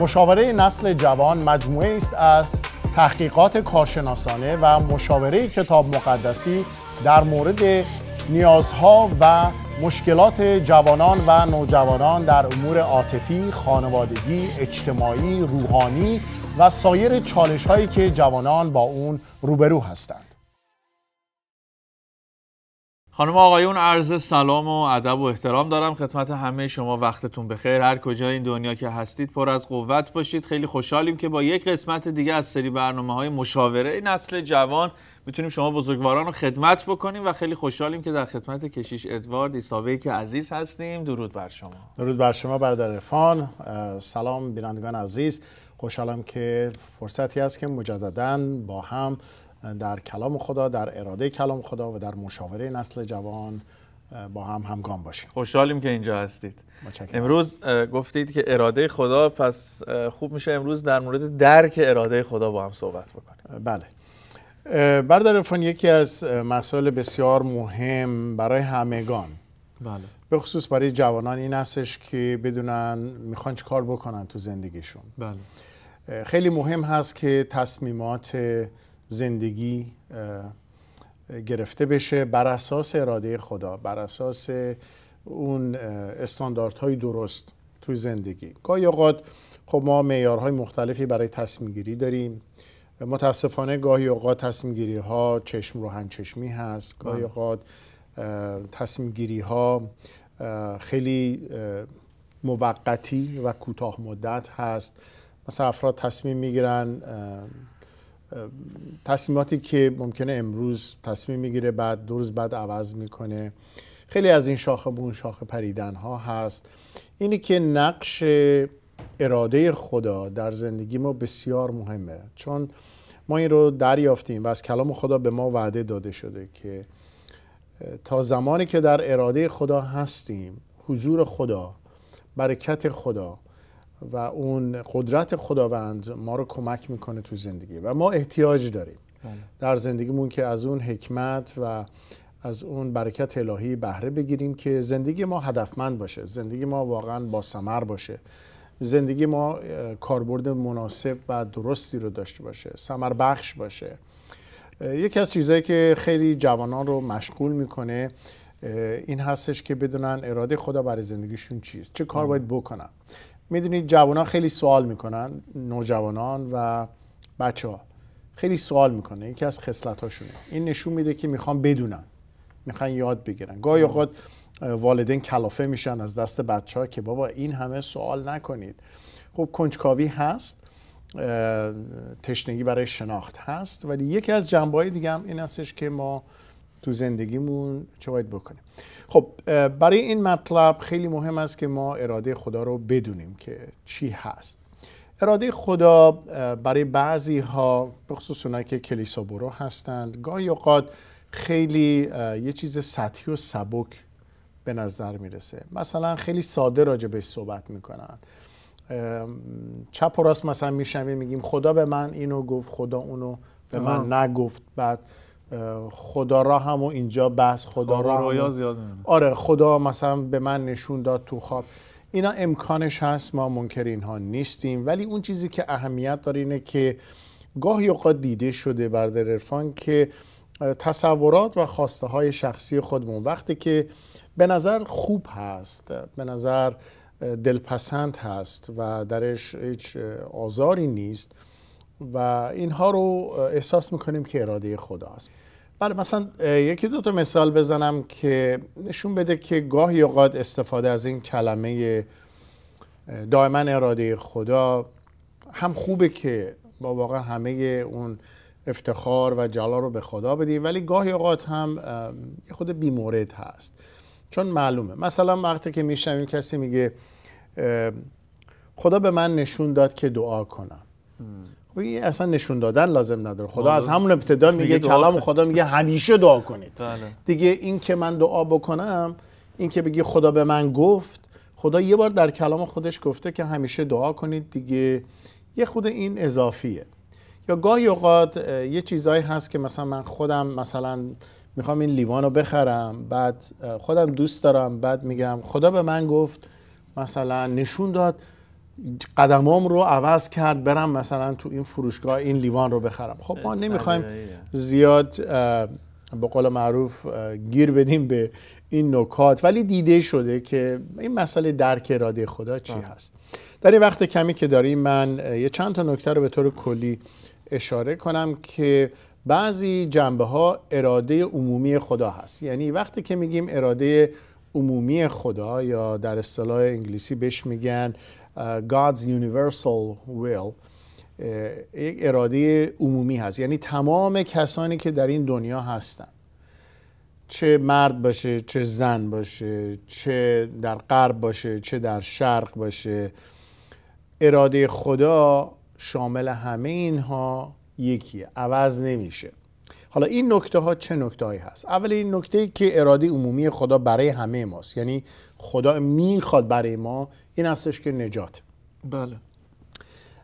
مشاوره نسل جوان مجموعه است از تحقیقات کارشناسانه و مشاوره کتاب مقدسی در مورد نیازها و مشکلات جوانان و نوجوانان در امور عاطفی، خانوادگی، اجتماعی، روحانی و سایر چالش هایی که جوانان با اون روبرو هستند. خانم آقایون عرض سلام و ادب و احترام دارم خدمت همه شما وقتتون بخیر هر کجا این دنیا که هستید پر از قوت باشید خیلی خوشحالیم که با یک قسمت دیگه از سری برنامه های مشاوره نسل جوان میتونیم شما بزرگواران رو خدمت بکنیم و خیلی خوشحالیم که در خدمت کشیش ادوارد ایساوی که عزیز هستیم درود بر شما درود بر شما برادر فان سلام بینندگان عزیز خوشحالم که فرصتی است که مجددا با هم در کلام خدا در اراده کلام خدا و در مشاوره نسل جوان با هم همگام باشیم خوشحالیم که اینجا هستید امروز گفتید که اراده خدا پس خوب میشه امروز در مورد درک اراده خدا با هم صحبت بکنیم بله برادر عرفان یکی از مسائل بسیار مهم برای همگان بله به خصوص برای جوانان این هستش که بدونن میخوان کار بکنن تو زندگیشون بله خیلی مهم هست که تصمیمات زندگی گرفته بشه بر اساس اراده خدا بر اساس اون استانداردهای درست تو زندگی گاهی اوقات خب ما معیارهای مختلفی برای تصمیم گیری داریم متاسفانه گاهی اوقات تصمیم گیری ها چشم رو همچشمی هست گاهی اوقات تصمیم گیری ها خیلی موقتی و کوتاه مدت هست مثلا افراد تصمیم میگیرن تصمیماتی که ممکنه امروز تصمیم میگیره بعد دو روز بعد عوض میکنه خیلی از این شاخه بون شاخه پریدن ها هست اینی که نقش اراده خدا در زندگی ما بسیار مهمه چون ما این رو دریافتیم و از کلام خدا به ما وعده داده شده که تا زمانی که در اراده خدا هستیم حضور خدا برکت خدا و اون قدرت خداوند ما رو کمک میکنه تو زندگی و ما احتیاج داریم بله. در زندگیمون که از اون حکمت و از اون برکت الهی بهره بگیریم که زندگی ما هدفمند باشه زندگی ما واقعا با سمر باشه زندگی ما کاربرد مناسب و درستی رو داشته باشه سمر بخش باشه یکی از چیزایی که خیلی جوانان رو مشغول میکنه این هستش که بدونن اراده خدا برای زندگیشون چیست چه کار باید بکنن میدونید جوان خیلی سوال میکنن نوجوانان و بچه ها خیلی سوال میکنه یکی از خصلت هاشونه این نشون میده که میخوان بدونن میخوان یاد بگیرن گاهی اوقات والدین کلافه میشن از دست بچه ها که بابا این همه سوال نکنید خب کنجکاوی هست تشنگی برای شناخت هست ولی یکی از جنبه های دیگه هم این هستش که ما تو زندگیمون چه باید بکنیم خب برای این مطلب خیلی مهم است که ما اراده خدا رو بدونیم که چی هست اراده خدا برای بعضی ها بخصوص اونایی که کلیسا برو هستند گاهی اوقات خیلی یه چیز سطحی و سبک به نظر میرسه مثلا خیلی ساده راجع به صحبت میکنن چپ و راست مثلا میشنویم میگیم خدا به من اینو گفت خدا اونو به من نگفت بعد خدا را هم و اینجا بس خدا خب، را آره خدا مثلا به من نشون داد تو خواب اینا امکانش هست ما منکر اینها نیستیم ولی اون چیزی که اهمیت داره اینه که گاهی اوقات دیده شده برادر عرفان که تصورات و خواسته های شخصی خودمون وقتی که به نظر خوب هست به نظر دلپسند هست و درش هیچ آزاری نیست و اینها رو احساس میکنیم که اراده خداست بله مثلا یکی دو تا مثال بزنم که نشون بده که گاهی اوقات استفاده از این کلمه دائما اراده خدا هم خوبه که با واقعا همه اون افتخار و جلال رو به خدا بدیم ولی گاهی اوقات هم یه خود بیمورد هست چون معلومه مثلا وقتی که این کسی میگه خدا به من نشون داد که دعا کنم این اصلا نشون دادن لازم نداره خدا از آره. همون ابتدا میگه کلام خدا میگه همیشه دعا کنید بله. دیگه این که من دعا بکنم این که بگی خدا به من گفت خدا یه بار در کلام خودش گفته که همیشه دعا کنید دیگه یه خود این اضافیه یا گاهی اوقات یه چیزایی هست که مثلا من خودم مثلا میخوام این لیوان رو بخرم بعد خودم دوست دارم بعد میگم خدا به من گفت مثلا نشون داد قدمام رو عوض کرد برم مثلا تو این فروشگاه این لیوان رو بخرم خب ما نمیخوایم زیاد به قول معروف گیر بدیم به این نکات ولی دیده شده که این مسئله درک اراده خدا چی بله. هست در این وقت کمی که داریم من یه چند تا نکته رو به طور کلی اشاره کنم که بعضی جنبه ها اراده عمومی خدا هست یعنی وقتی که میگیم اراده عمومی خدا یا در اصطلاح انگلیسی بهش میگن Uh, God's universal will uh, یک اراده عمومی هست یعنی تمام کسانی که در این دنیا هستند، چه مرد باشه چه زن باشه چه در غرب باشه چه در شرق باشه اراده خدا شامل همه اینها یکیه عوض نمیشه حالا این نکته ها چه نکته هایی هست اول این نکته که اراده عمومی خدا برای همه ماست یعنی خدا میخواد برای ما این هستش که نجات بله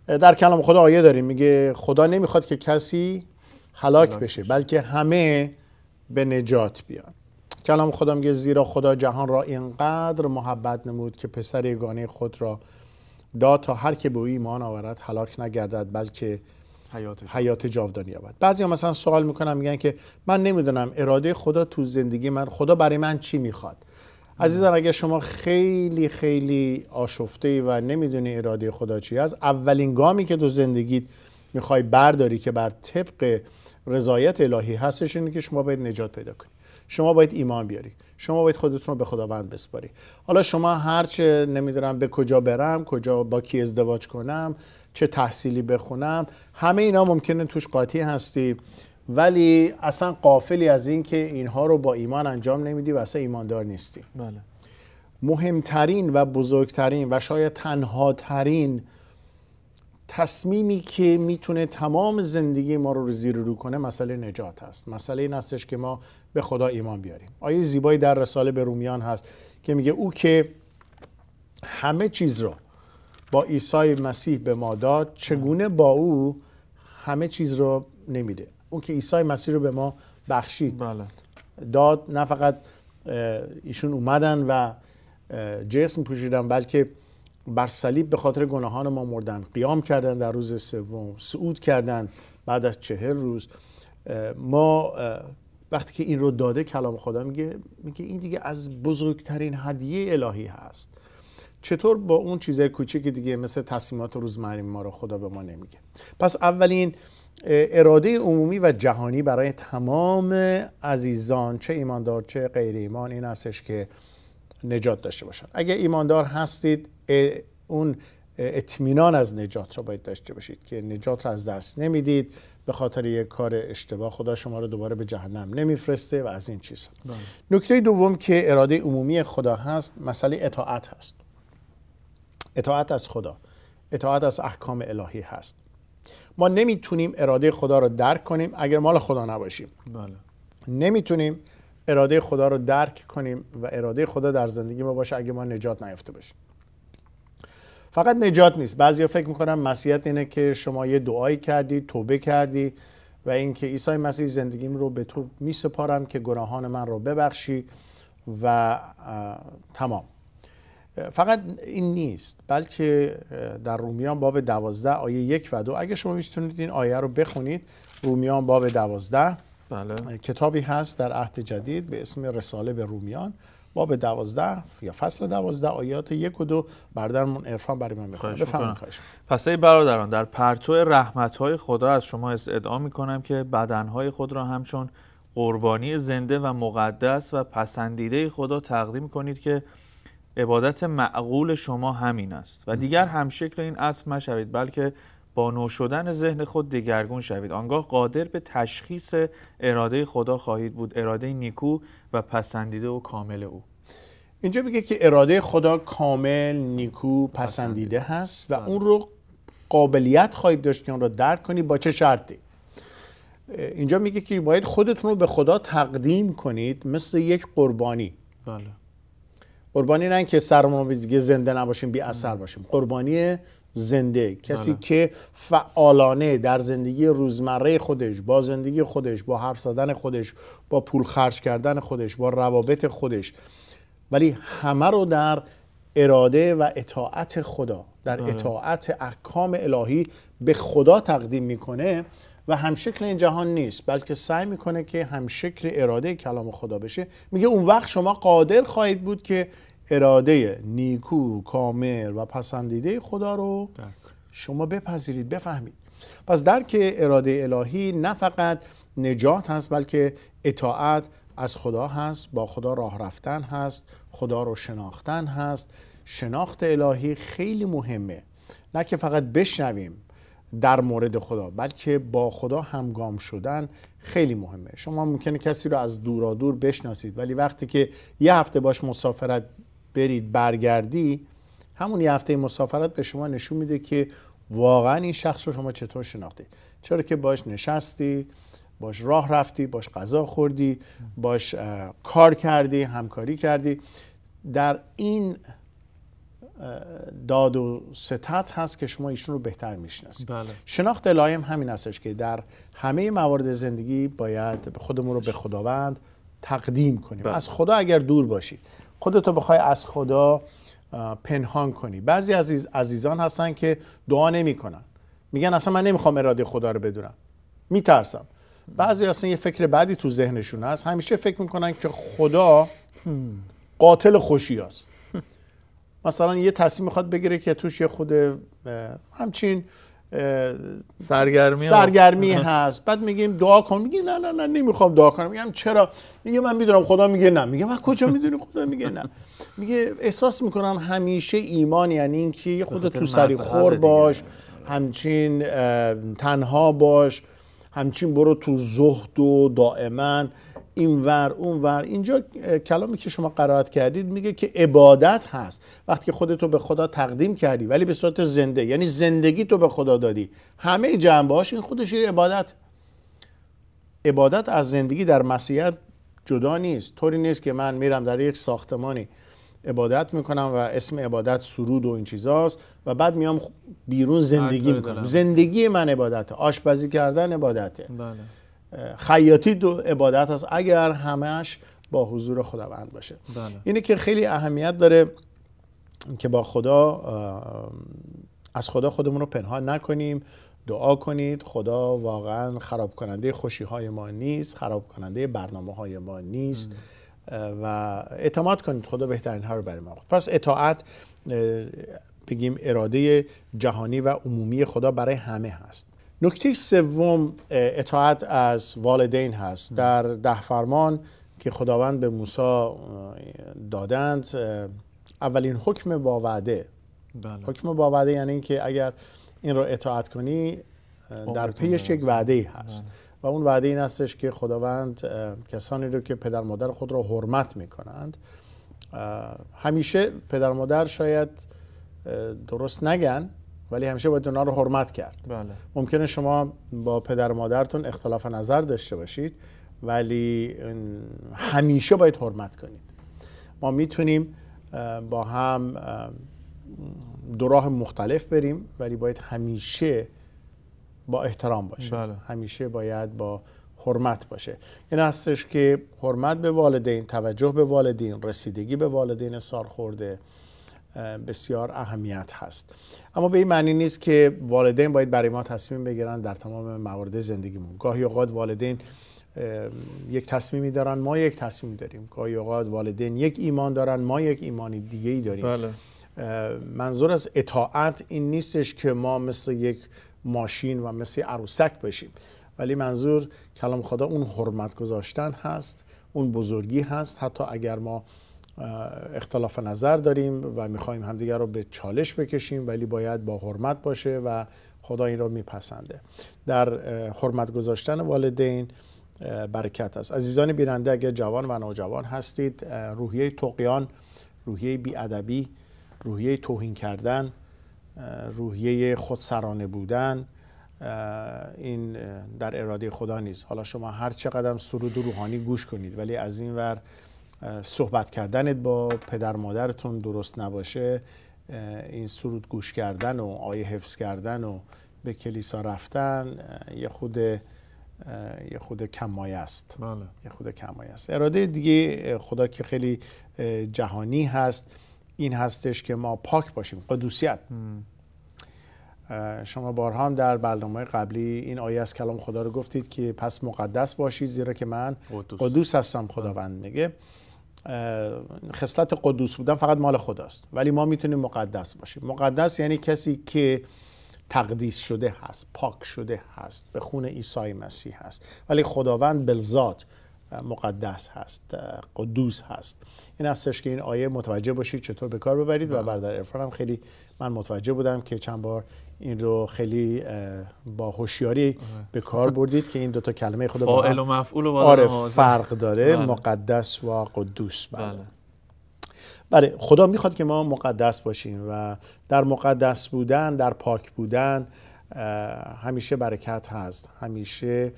در کلام خدا آیه داریم میگه خدا نمیخواد که کسی هلاک بشه بلکه همه به نجات بیان کلام خدا میگه زیرا خدا جهان را اینقدر محبت نمود که پسر یگانه خود را داد تا هر که به او ایمان آورد هلاک نگردد بلکه حیات, جاودانی یابد بعضی مثلا سوال میکنم میگن که من نمیدونم اراده خدا تو زندگی من خدا برای من چی میخواد عزیزان اگه شما خیلی خیلی آشفته و نمیدونی اراده خدا چی هست اولین گامی که تو زندگیت میخوای برداری که بر طبق رضایت الهی هستش اینه که شما باید نجات پیدا کنی شما باید ایمان بیاری شما باید خودتون رو به خداوند بسپاری حالا شما هرچه نمیدونم به کجا برم کجا با کی ازدواج کنم چه تحصیلی بخونم همه اینا ممکنه توش قاطی هستی ولی اصلا قافلی از اینکه اینها رو با ایمان انجام نمیدی و اصلا ایماندار نیستی بله. مهمترین و بزرگترین و شاید تنها ترین تصمیمی که میتونه تمام زندگی ما رو زیر رو کنه مسئله نجات هست مسئله این هستش که ما به خدا ایمان بیاریم آیه زیبایی در رساله به رومیان هست که میگه او که همه چیز رو با عیسی مسیح به ما داد چگونه با او همه چیز رو نمیده اون که عیسی مسیح رو به ما بخشید بله. داد نه فقط ایشون اومدن و جسم پوشیدن بلکه بر صلیب به خاطر گناهان ما مردن قیام کردن در روز سوم صعود کردن بعد از چهل روز ما وقتی که این رو داده کلام خدا میگه میگه این دیگه از بزرگترین هدیه الهی هست چطور با اون چیزای کوچیک دیگه مثل تصمیمات روزمره ما رو خدا به ما نمیگه پس اولین اراده عمومی و جهانی برای تمام عزیزان چه ایماندار چه غیر ایمان این استش که نجات داشته باشن اگه ایماندار هستید اون اطمینان از نجات را باید داشته باشید که نجات را از دست نمیدید به خاطر یک کار اشتباه خدا شما رو دوباره به جهنم نمیفرسته و از این چیز بله. نکته دوم که اراده عمومی خدا هست مسئله اطاعت هست اطاعت از خدا اطاعت از احکام الهی هست ما نمیتونیم اراده خدا رو درک کنیم اگر مال خدا نباشیم بله. نمیتونیم اراده خدا رو درک کنیم و اراده خدا در زندگی ما باشه اگه ما نجات نیافته باشیم فقط نجات نیست بعضیا فکر میکنن مسیحیت اینه که شما یه دعایی کردی توبه کردی و اینکه عیسی مسیح زندگیم رو به تو میسپارم که گناهان من رو ببخشی و تمام فقط این نیست بلکه در رومیان باب دوازده آیه یک و دو اگه شما میتونید این آیه رو بخونید رومیان باب دوازده بله. کتابی هست در عهد جدید به اسم رساله به رومیان باب دوازده یا فصل دوازده آیات یک و دو بردرمون ارفان برای من میخوانم پس ای برادران در پرتو رحمتهای خدا از شما ادعا میکنم که بدنهای خود را همچون قربانی زنده و مقدس و پسندیده خدا تقدیم کنید که عبادت معقول شما همین است و دیگر همشکل این اصل مشوید بلکه با نو شدن ذهن خود دگرگون شوید آنگاه قادر به تشخیص اراده خدا خواهید بود اراده نیکو و پسندیده و کامل او اینجا میگه که اراده خدا کامل نیکو پسندیده هست و بله. اون رو قابلیت خواهید داشت که اون رو درک کنی با چه شرطی اینجا میگه که باید خودتون رو به خدا تقدیم کنید مثل یک قربانی بله قربانی نه که سرمون دیگه زنده نباشیم بی اثر باشیم قربانی زنده کسی بله. که فعالانه در زندگی روزمره خودش با زندگی خودش با حرف زدن خودش با پول خرج کردن خودش با روابط خودش ولی همه رو در اراده و اطاعت خدا در بله. اطاعت احکام الهی به خدا تقدیم میکنه و همشکل این جهان نیست بلکه سعی میکنه که همشکل اراده کلام خدا بشه میگه اون وقت شما قادر خواهید بود که اراده نیکو کامل و پسندیده خدا رو شما بپذیرید بفهمید پس درک اراده الهی نه فقط نجات هست بلکه اطاعت از خدا هست با خدا راه رفتن هست خدا رو شناختن هست شناخت الهی خیلی مهمه نه که فقط بشنویم در مورد خدا بلکه با خدا همگام شدن خیلی مهمه شما ممکنه کسی رو از دورا دور بشناسید ولی وقتی که یه هفته باش مسافرت برید برگردی همون یه هفته مسافرت به شما نشون میده که واقعا این شخص رو شما چطور شناختید چرا که باش نشستی باش راه رفتی باش غذا خوردی باش کار کردی همکاری کردی در این داد و ستت هست که شما ایشون رو بهتر میشناسید بله. شناخت لایم همین هستش که در همه موارد زندگی باید خودمون رو به خداوند تقدیم کنیم بله. از خدا اگر دور باشید خودتو بخوای از خدا پنهان کنی بعضی از عزیز عزیزان هستن که دعا نمیکنن میگن اصلا من نمیخوام اراده خدا رو بدونم میترسم بعضی اصلا یه فکر بعدی تو ذهنشون هست همیشه فکر میکنن که خدا قاتل خوشی هست مثلا یه تصمیم میخواد بگیره که توش یه خود همچین سرگرمی سرگرمی هست بعد میگیم دعا کن میگه نه نه نه نمیخوام دعا کنم میگم چرا میگه من میدونم خدا میگه نه میگه من کجا میدونی خدا میگه نه میگه احساس میکنم همیشه ایمان یعنی اینکه یه خودت تو سری خور باش همچین تنها باش همچین برو تو زهد و دائما این ور اون ور اینجا کلامی که شما قرائت کردید میگه که عبادت هست وقتی خودتو به خدا تقدیم کردی ولی به صورت زنده یعنی زندگی تو به خدا دادی همه جنبه این خودش یه عبادت عبادت از زندگی در مسیحیت جدا نیست طوری نیست که من میرم در یک ساختمانی عبادت میکنم و اسم عبادت سرود و این چیزاست و بعد میام بیرون زندگی میکنم زندگی من عبادته آشپزی کردن عبادته بله. خیاطی دو عبادت است اگر همش با حضور خداوند باشه بله. اینه که خیلی اهمیت داره که با خدا از خدا خودمون رو پنهان نکنیم دعا کنید خدا واقعا خراب کننده خوشی های ما نیست خراب کننده برنامه های ما نیست و اعتماد کنید خدا بهترین ها رو برای ما خود پس اطاعت بگیم اراده جهانی و عمومی خدا برای همه هست نکته سوم اطاعت از والدین هست در ده فرمان که خداوند به موسی دادند اولین حکم با وعده بله. حکم با وعده یعنی اینکه اگر این را اطاعت کنی در پیش یک وعده هست بله. و اون وعده این هستش که خداوند کسانی رو که پدر مادر خود را حرمت میکنند همیشه پدر مادر شاید درست نگن ولی همیشه باید اونا رو حرمت کرد بله. ممکنه شما با پدر و مادرتون اختلاف نظر داشته باشید ولی همیشه باید حرمت کنید ما میتونیم با هم دو راه مختلف بریم ولی باید همیشه با احترام باشه بله. همیشه باید با حرمت باشه این هستش که حرمت به والدین توجه به والدین رسیدگی به والدین سال خورده بسیار اهمیت هست اما به این معنی نیست که والدین باید برای ما تصمیم بگیرن در تمام موارد زندگیمون گاهی اوقات والدین یک تصمیمی دارن ما یک تصمیم داریم گاهی اوقات والدین یک ایمان دارن ما یک ایمانی دیگه ای داریم بله. منظور از اطاعت این نیستش که ما مثل یک ماشین و مثل عروسک باشیم ولی منظور کلام خدا اون حرمت گذاشتن هست اون بزرگی هست حتی اگر ما اختلاف نظر داریم و میخوایم همدیگر رو به چالش بکشیم ولی باید با حرمت باشه و خدا این رو میپسنده در حرمت گذاشتن والدین برکت است عزیزان بیننده اگر جوان و نوجوان هستید روحیه توقیان، روحیه بیادبی روحیه توهین کردن روحیه خودسرانه بودن این در اراده خدا نیست حالا شما هر قدم سرود روحانی گوش کنید ولی از این ور صحبت کردنت با پدر مادرتون درست نباشه این سرود گوش کردن و آیه حفظ کردن و به کلیسا رفتن یه خود یه خود کمایه است بله. یه خود کمای است اراده دیگه خدا که خیلی جهانی هست این هستش که ما پاک باشیم قدوسیت شما بارها هم در برنامه قبلی این آیه از کلام خدا رو گفتید که پس مقدس باشید زیرا که من قدوس, قدوس هستم خداوند بله. میگه خصلت قدوس بودن فقط مال خداست ولی ما میتونیم مقدس باشیم مقدس یعنی کسی که تقدیس شده هست پاک شده هست به خون ایسای مسیح هست ولی خداوند ذات مقدس هست قدوس هست این هستش که این آیه متوجه باشید چطور به کار ببرید و بله. برادر عرفان هم خیلی من متوجه بودم که چند بار این رو خیلی با هوشیاری آره. به کار بردید که این دوتا کلمه خود فاعل و مفعول و آره فرق داره بله. مقدس و قدوس بله. بله. بله خدا میخواد که ما مقدس باشیم و در مقدس بودن در پاک بودن همیشه برکت هست همیشه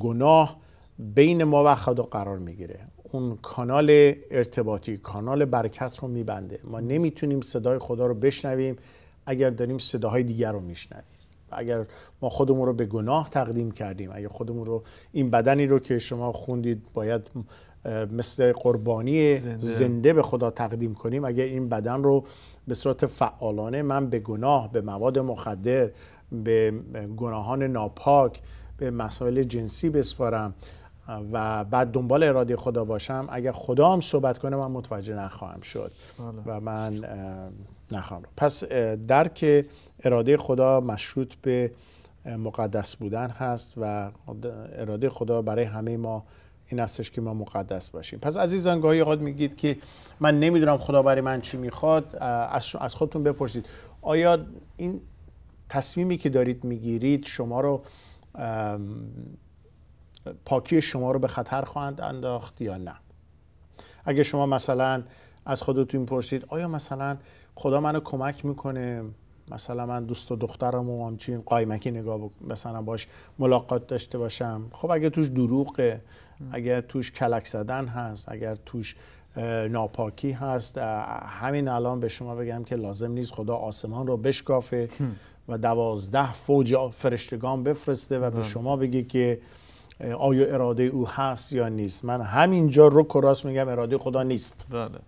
گناه بین ما و خدا قرار میگیره اون کانال ارتباطی کانال برکت رو میبنده ما نمیتونیم صدای خدا رو بشنویم اگر داریم صداهای دیگر رو میشنویم اگر ما خودمون رو به گناه تقدیم کردیم اگر خودمون رو این بدنی رو که شما خوندید باید مثل قربانی زنده. زنده. به خدا تقدیم کنیم اگر این بدن رو به صورت فعالانه من به گناه به مواد مخدر به گناهان ناپاک به مسائل جنسی بسپارم و بعد دنبال اراده خدا باشم اگر خدا هم صحبت کنه من متوجه نخواهم شد بله. و من نخواهم پس درک اراده خدا مشروط به مقدس بودن هست و اراده خدا برای همه ما این هستش که ما مقدس باشیم پس عزیزان گاهی اوقات میگید که من نمیدونم خدا برای من چی میخواد از خودتون بپرسید آیا این تصمیمی که دارید میگیرید شما رو پاکی شما رو به خطر خواهند انداخت یا نه اگه شما مثلا از خودتون پرسید آیا مثلا خدا منو کمک میکنه مثلا من دوست و دخترم و همچین قایمکی نگاه مثلا باش ملاقات داشته باشم خب اگه توش دروغه اگر توش کلک زدن هست اگر توش ناپاکی هست همین الان به شما بگم که لازم نیست خدا آسمان رو بشکافه و دوازده فوج فرشتگان بفرسته و به بله. شما بگه که آیا اراده او هست یا نیست من همینجا رو کراس میگم اراده خدا نیست بله.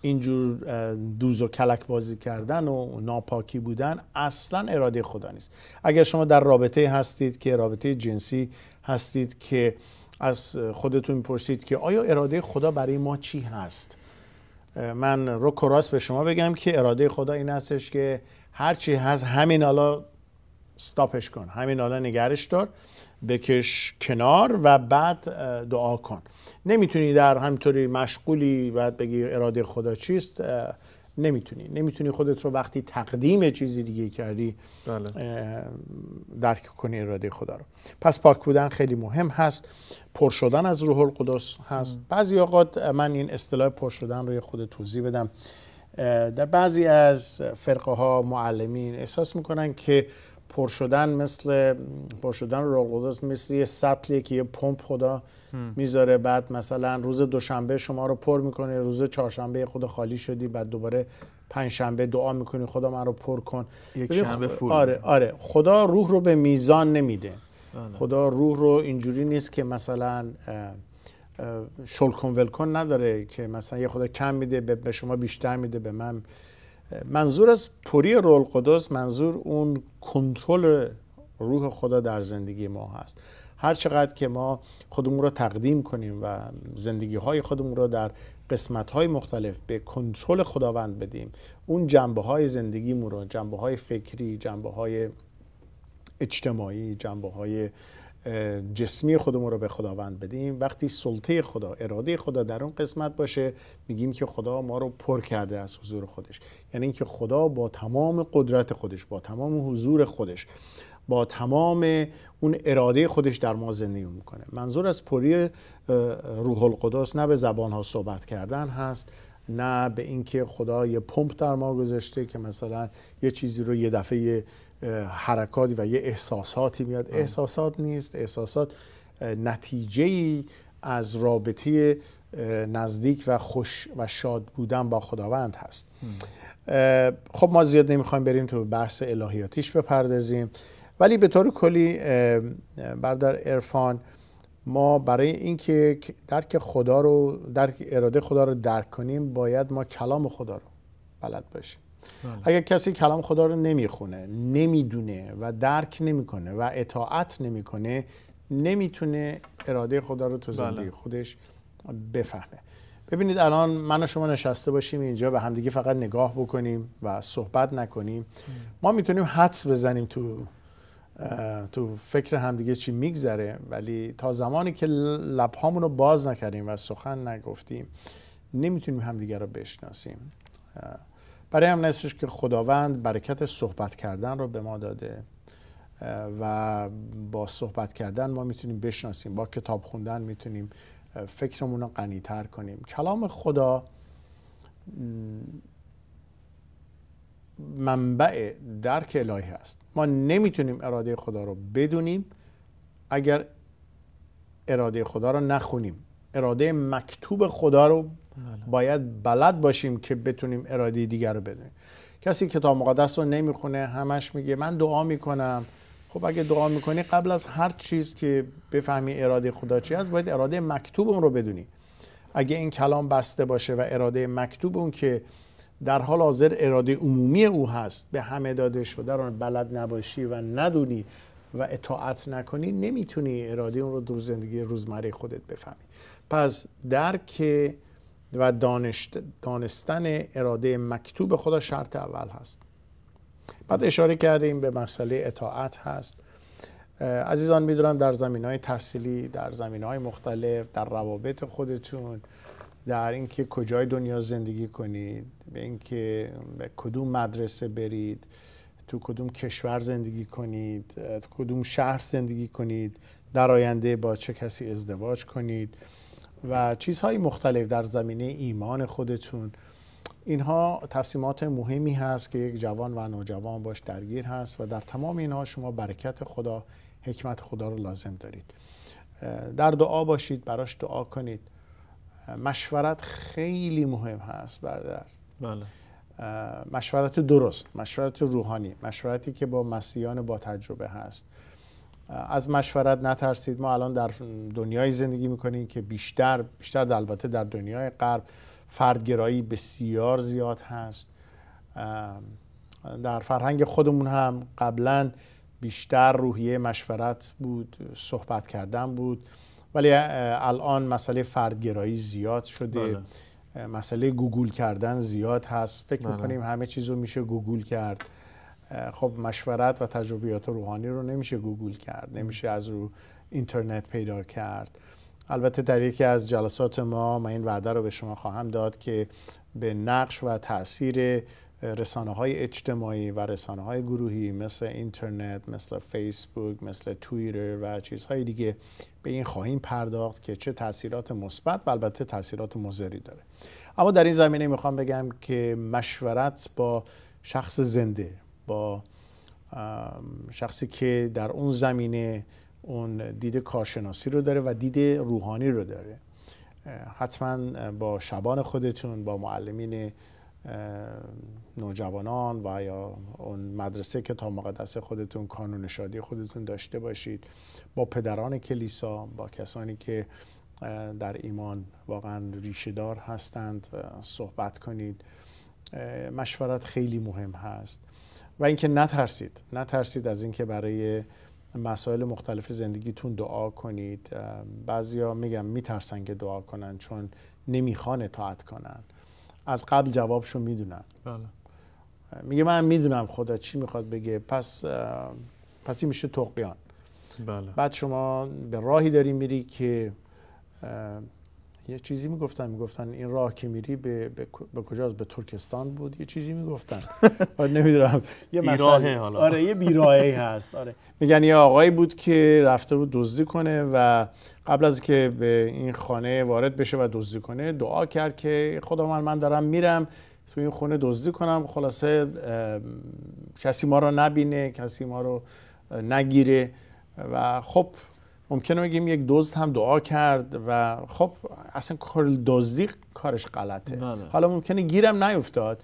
اینجور دوز و کلک بازی کردن و ناپاکی بودن اصلا اراده خدا نیست اگر شما در رابطه هستید که رابطه جنسی هستید که از خودتون پرسید که آیا اراده خدا برای ما چی هست من رو کراس به شما بگم که اراده خدا این هستش که هرچی هست همین حالا ستاپش کن همین حالا نگرش دار بکش کنار و بعد دعا کن نمیتونی در همینطوری مشغولی باید بگی اراده خدا چیست نمیتونی نمیتونی خودت رو وقتی تقدیم چیزی دیگه کردی بله. درک کنی اراده خدا رو پس پاک بودن خیلی مهم هست پر شدن از روح القدس هست بعضی اوقات من این اصطلاح پر شدن رو خود توضیح بدم در بعضی از فرقه ها معلمین احساس میکنن که پر شدن مثل پر شدن روح مثل یه سطلیه که یه پمپ خدا میذاره بعد مثلا روز دوشنبه شما رو پر میکنه روز چهارشنبه خدا خالی شدی بعد دوباره پنج شنبه دعا میکنی خدا من رو پر کن یک شنبه آره آره خدا روح رو به میزان نمیده بله. خدا روح رو اینجوری نیست که مثلا شلکن ولکن نداره که مثلا یه خدا کم میده به شما بیشتر میده به من منظور از پوری رول قدس منظور اون کنترل روح خدا در زندگی ما هست هر چقدر که ما خودمون رو تقدیم کنیم و زندگی های خودمون رو در قسمت های مختلف به کنترل خداوند بدیم اون جنبه های زندگیمون رو جنبه های فکری جنبه های اجتماعی جنبه های جسمی خودمون رو به خداوند بدیم وقتی سلطه خدا اراده خدا در اون قسمت باشه میگیم که خدا ما رو پر کرده از حضور خودش یعنی اینکه خدا با تمام قدرت خودش با تمام حضور خودش با تمام اون اراده خودش در ما زندگی میکنه منظور از پری روح القدس نه به زبان ها صحبت کردن هست نه به اینکه خدا یه پمپ در ما گذاشته که مثلا یه چیزی رو یه دفعه حرکاتی و یه احساساتی میاد احساسات نیست احساسات نتیجه ای از رابطه نزدیک و خوش و شاد بودن با خداوند هست خب ما زیاد نمیخوایم بریم تو بحث الهیاتیش بپردازیم ولی به طور کلی بردر ارفان ما برای اینکه درک خدا رو درک اراده خدا رو درک کنیم باید ما کلام خدا رو بلد باشیم بله. اگر کسی کلام خدا رو نمیخونه نمیدونه و درک نمیکنه و اطاعت نمیکنه نمیتونه اراده خدا رو تو بله. زندگی خودش بفهمه ببینید الان من و شما نشسته باشیم اینجا به همدیگه فقط نگاه بکنیم و صحبت نکنیم ما میتونیم حدس بزنیم تو تو فکر همدیگه چی میگذره ولی تا زمانی که لبهامون رو باز نکردیم و سخن نگفتیم نمیتونیم همدیگه رو بشناسیم برای هم نیستش که خداوند برکت صحبت کردن رو به ما داده و با صحبت کردن ما میتونیم بشناسیم با کتاب خوندن میتونیم فکرمون رو قنیتر کنیم کلام خدا منبع درک الهی است ما نمیتونیم اراده خدا رو بدونیم اگر اراده خدا رو نخونیم اراده مکتوب خدا رو بله. باید بلد باشیم که بتونیم اراده دیگر رو بدونیم کسی کتاب مقدس رو نمیخونه همش میگه من دعا میکنم خب اگه دعا میکنی قبل از هر چیز که بفهمی اراده خدا چی هست باید اراده مکتوب اون رو بدونی اگه این کلام بسته باشه و اراده مکتوب اون که در حال حاضر اراده عمومی او هست به همه داده شده رو بلد نباشی و ندونی و اطاعت نکنی نمیتونی اراده اون رو در زندگی روزمره خودت بفهمی پس درک و دانستن اراده مکتوب خدا شرط اول هست بعد اشاره کردیم به مسئله اطاعت هست عزیزان میدونم در زمین های تحصیلی در زمین های مختلف در روابط خودتون در اینکه کجای دنیا زندگی کنید به اینکه به کدوم مدرسه برید تو کدوم کشور زندگی کنید تو کدوم شهر زندگی کنید در آینده با چه کسی ازدواج کنید و چیزهای مختلف در زمینه ایمان خودتون اینها تصمیمات مهمی هست که یک جوان و نوجوان باش درگیر هست و در تمام اینها شما برکت خدا حکمت خدا رو لازم دارید در دعا باشید براش دعا کنید مشورت خیلی مهم هست برادر بله. مشورت درست مشورت روحانی مشورتی که با مسیحیان با تجربه هست از مشورت نترسید ما الان در دنیای زندگی میکنیم که بیشتر بیشتر البته در دنیای غرب فردگرایی بسیار زیاد هست در فرهنگ خودمون هم قبلا بیشتر روحیه مشورت بود صحبت کردن بود ولی الان مسئله فردگرایی زیاد شده بله. مسئله گوگل کردن زیاد هست فکر بله. میکنیم همه چیز رو میشه گوگل کرد خب مشورت و تجربیات روحانی رو نمیشه گوگل کرد نمیشه از رو اینترنت پیدا کرد البته در یکی از جلسات ما من این وعده رو به شما خواهم داد که به نقش و تاثیر رسانه های اجتماعی و رسانه های گروهی مثل اینترنت مثل فیسبوک مثل توییتر و چیزهای دیگه به این خواهیم پرداخت که چه تاثیرات مثبت و البته تاثیرات مضری داره اما در این زمینه میخوام بگم که مشورت با شخص زنده با شخصی که در اون زمینه اون دید کارشناسی رو داره و دید روحانی رو داره حتما با شبان خودتون با معلمین نوجوانان و یا اون مدرسه که تا مقدس خودتون کانون شادی خودتون داشته باشید با پدران کلیسا با کسانی که در ایمان واقعا ریشهدار هستند صحبت کنید مشورت خیلی مهم هست و اینکه نترسید نترسید از اینکه برای مسائل مختلف زندگیتون دعا کنید بعضیا میگم میترسن که دعا کنن چون نمیخوان اطاعت کنن از قبل جوابشو میدونن بله. میگه من میدونم خدا چی میخواد بگه پس پس این میشه توقیان. بله. بعد شما به راهی داری میری که یه چیزی میگفتن میگفتن این راه که میری به, به،, کجاست به ترکستان بود یه چیزی میگفتن آره نمیدونم یه مسئله آره یه بیراهه هست آره میگن یه آقایی بود که رفته بود دزدی کنه و قبل از که به این خانه وارد بشه و دزدی کنه دعا کرد که خدا من من دارم میرم تو این خونه دزدی کنم خلاصه کسی ما رو نبینه کسی ما رو نگیره و خب ممکنه بگیم یک دزد هم دعا کرد و خب اصلا کار دزدی کارش غلطه بله. حالا ممکنه گیرم نیفتاد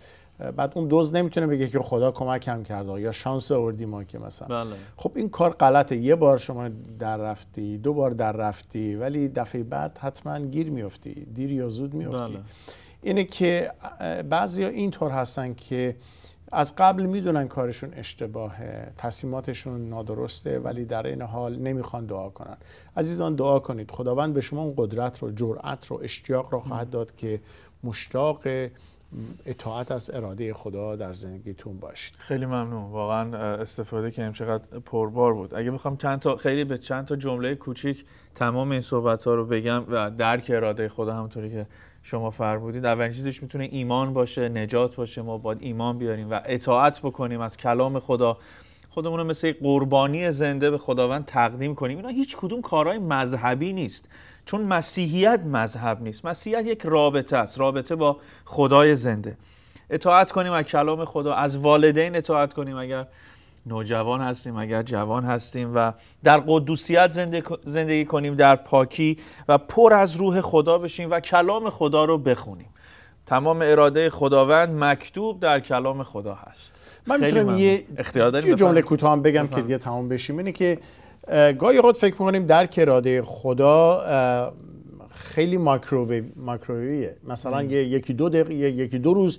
بعد اون دوز نمیتونه بگه که خدا کمکم کرد یا شانس آوردی ما که مثلا بله. خب این کار غلطه یه بار شما در رفتی دو بار در رفتی ولی دفعه بعد حتما گیر میفتی دیر یا زود میفتی بله. اینه که بعضی ها اینطور هستن که از قبل میدونن کارشون اشتباهه تصمیماتشون نادرسته ولی در این حال نمیخوان دعا کنن عزیزان دعا کنید خداوند به شما اون قدرت رو جرأت رو اشتیاق رو خواهد داد که مشتاق اطاعت از اراده خدا در زندگیتون باشید خیلی ممنون واقعا استفاده که چقدر پربار بود اگه بخوام چند تا خیلی به چند تا جمله کوچیک تمام این صحبت ها رو بگم و درک اراده خدا همونطوری که شما فرمودید اولین چیزش میتونه ایمان باشه نجات باشه ما باید ایمان بیاریم و اطاعت بکنیم از کلام خدا خودمون رو مثل قربانی زنده به خداوند تقدیم کنیم اینا هیچ کدوم کارهای مذهبی نیست چون مسیحیت مذهب نیست مسیحیت یک رابطه است رابطه با خدای زنده اطاعت کنیم از کلام خدا از والدین اطاعت کنیم اگر نوجوان هستیم اگر جوان هستیم و در قدوسیت زندگی کنیم در پاکی و پر از روح خدا بشیم و کلام خدا رو بخونیم تمام اراده خداوند مکتوب در کلام خدا هست من میتونم یه جمله کوتاه بگم که دیگه تمام بشیم اینه که گاهی اوقات فکر میکنیم درک اراده خدا خیلی ماکروویه مثلا یکی دو دقیقه یکی دو روز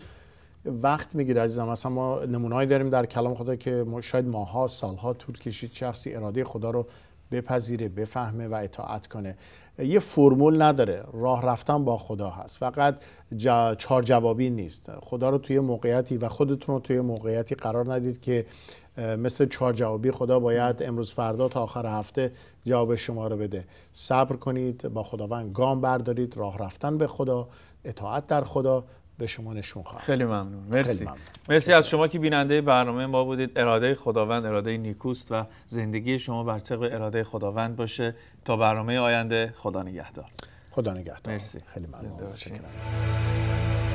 وقت میگیره عزیزم اصلا ما نمونایی داریم در کلام خدا که شاید ماها سالها طول کشید شخصی اراده خدا رو بپذیره بفهمه و اطاعت کنه یه فرمول نداره راه رفتن با خدا هست فقط جا، جوابی نیست خدا رو توی موقعیتی و خودتون رو توی موقعیتی قرار ندید که مثل چهار جوابی خدا باید امروز فردا تا آخر هفته جواب شما رو بده صبر کنید با خداوند گام بردارید راه رفتن به خدا اطاعت در خدا به شما نشون خواهد. خیلی ممنون مرسی مرسی از شما که بیننده برنامه ما بودید اراده خداوند اراده نیکوست و زندگی شما بر طبق اراده خداوند باشه تا برنامه آینده خدا نگهدار خدا نگهدار مرسی خیلی ممنون